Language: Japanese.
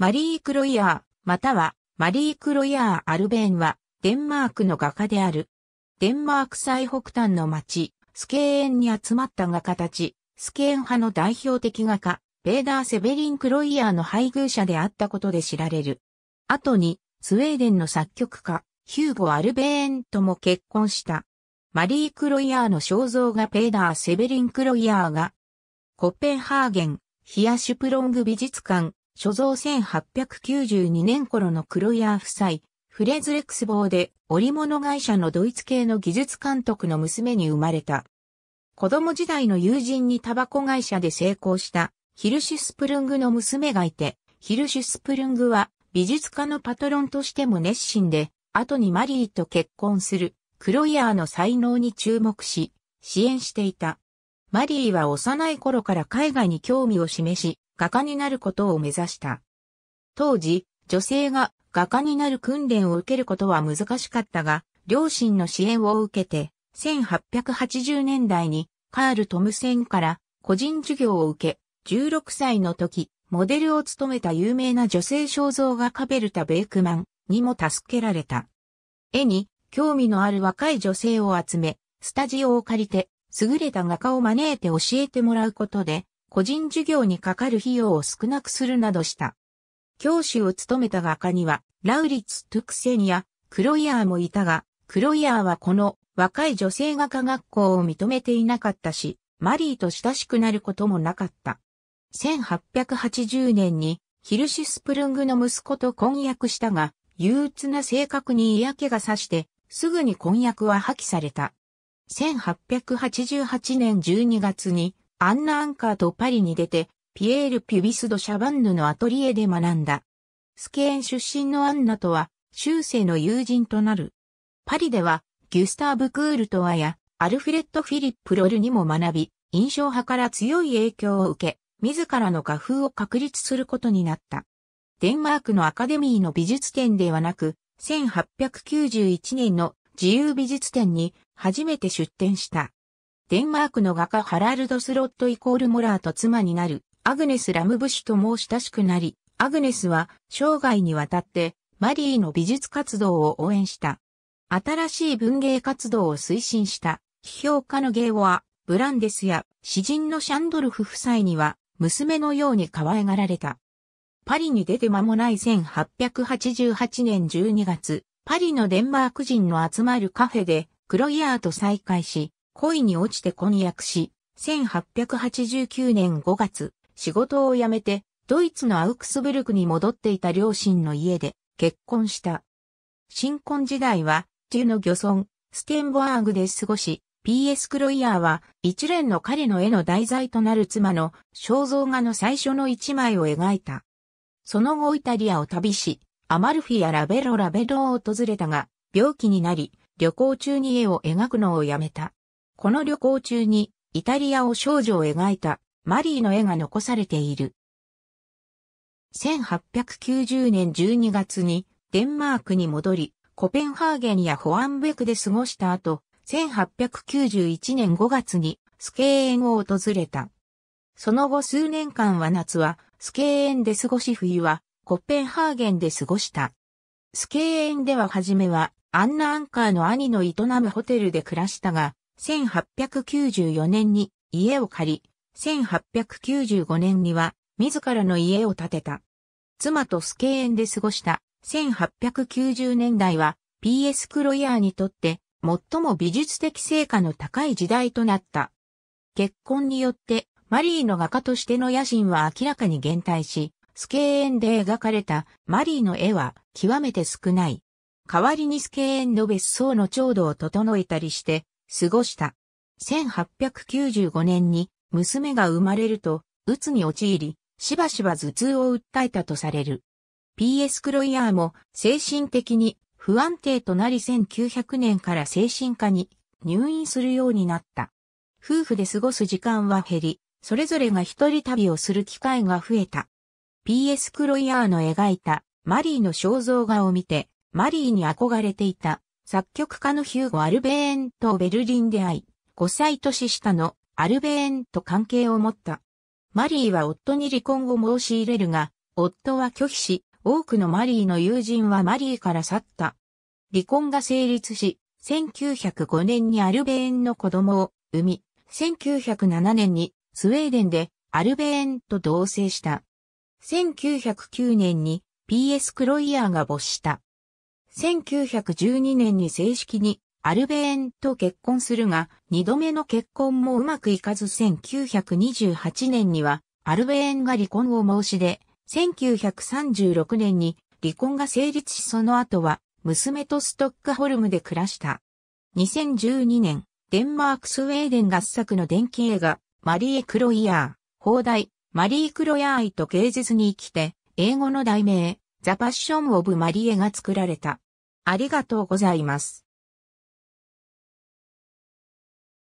マリー・クロイヤー、またはマリー・クロイヤー・アルベーンは、デンマークの画家である。デンマーク最北端の町、スケーンに集まった画家たち、スケーン派の代表的画家、ベーダー・セベリン・クロイヤーの配偶者であったことで知られる。後に、スウェーデンの作曲家、ヒューゴ・アルベーンとも結婚した。マリー・クロイヤーの肖像画ペーダー・セベリン・クロイヤーが、コッペンハーゲン、ヒアシュプロング美術館、所蔵1892年頃のクロイヤー夫妻、フレズレクス坊で織物会社のドイツ系の技術監督の娘に生まれた。子供時代の友人にタバコ会社で成功したヒルシュスプルングの娘がいて、ヒルシュスプルングは美術家のパトロンとしても熱心で、後にマリーと結婚するクロイヤーの才能に注目し、支援していた。マリーは幼い頃から海外に興味を示し、画家になることを目指した。当時、女性が画家になる訓練を受けることは難しかったが、両親の支援を受けて、1880年代にカール・トムセンから個人授業を受け、16歳の時、モデルを務めた有名な女性肖像画カベルタ・ベークマンにも助けられた。絵に興味のある若い女性を集め、スタジオを借りて、優れた画家を招いて教えてもらうことで、個人授業にかかる費用を少なくするなどした。教師を務めた画家には、ラウリッツ・トゥクセンやクロイヤーもいたが、クロイヤーはこの若い女性画家学校を認めていなかったし、マリーと親しくなることもなかった。1880年にヒルシスプルングの息子と婚約したが、憂鬱な性格に嫌気がさして、すぐに婚約は破棄された。1888年12月にアンナ・アンカーとパリに出て、ピエール・ピュビス・ド・シャバンヌのアトリエで学んだ。スケーン出身のアンナとは、中世の友人となる。パリでは、ギュスターブ・クールトワや、アルフレッド・フィリップ・ロルにも学び、印象派から強い影響を受け、自らの画風を確立することになった。デンマークのアカデミーの美術展ではなく、1891年の自由美術展に初めて出展した。デンマークの画家ハラルド・スロットイコールモラーと妻になる、アグネス・ラムブシュとも親しくなり、アグネスは生涯にわたってマリーの美術活動を応援した。新しい文芸活動を推進した、批評家の芸は、ブランデスや詩人のシャンドルフ夫妻には、娘のように可愛がられた。パリに出て間もない1888年12月、パリのデンマーク人の集まるカフェで、クロイヤーと再会し、恋に落ちて婚約し、1889年5月、仕事を辞めて、ドイツのアウクスブルクに戻っていた両親の家で結婚した。新婚時代は、中の漁村、ステンボアーグで過ごし、P.S. クロイヤーは一連の彼の絵の題材となる妻の肖像画の最初の一枚を描いた。その後イタリアを旅し、アマルフィやラベロラベロを訪れたが、病気になり、旅行中に絵を描くのをやめた。この旅行中にイタリアを少女を描いたマリーの絵が残されている。1890年12月にデンマークに戻り、コペンハーゲンやホアンベクで過ごした後、1891年5月にスケーンを訪れた。その後数年間は夏はスケーンで過ごし冬はコペンハーゲンで過ごした。スケーンでは初めはアンナ・アンカーの兄の営むホテルで暮らしたが、1894年に家を借り、1895年には自らの家を建てた。妻とスケーンで過ごした1890年代は PS クロイヤーにとって最も美術的成果の高い時代となった。結婚によってマリーの画家としての野心は明らかに減退し、スケーンで描かれたマリーの絵は極めて少ない。代わりにスケーンの別荘の調度を整えたりして過ごした。1895年に娘が生まれると、うつに陥り、しばしば頭痛を訴えたとされる。P.S. クロイヤーも精神的に不安定となり1900年から精神科に入院するようになった。夫婦で過ごす時間は減り、それぞれが一人旅をする機会が増えた。P.S. クロイヤーの描いたマリーの肖像画を見て、マリーに憧れていた作曲家のヒューゴ・アルベーンとベルリンで会い、5歳年下のアルベーンと関係を持った。マリーは夫に離婚を申し入れるが、夫は拒否し、多くのマリーの友人はマリーから去った。離婚が成立し、1905年にアルベーンの子供を産み、1907年にスウェーデンでアルベーンと同棲した。1909年に PS クロイヤーが没した。1912年に正式にアルベーンと結婚するが、二度目の結婚もうまくいかず1928年には、アルベーンが離婚を申し出、1936年に離婚が成立しその後は、娘とストックホルムで暮らした。2012年、デンマークスウェーデン合作の電気映画、マリー・クロイヤー、放題、マリー・クロヤーイと芸術に生きて、英語の題名、ザ・パッション・オブ・マリエが作られた。ありがとうございます。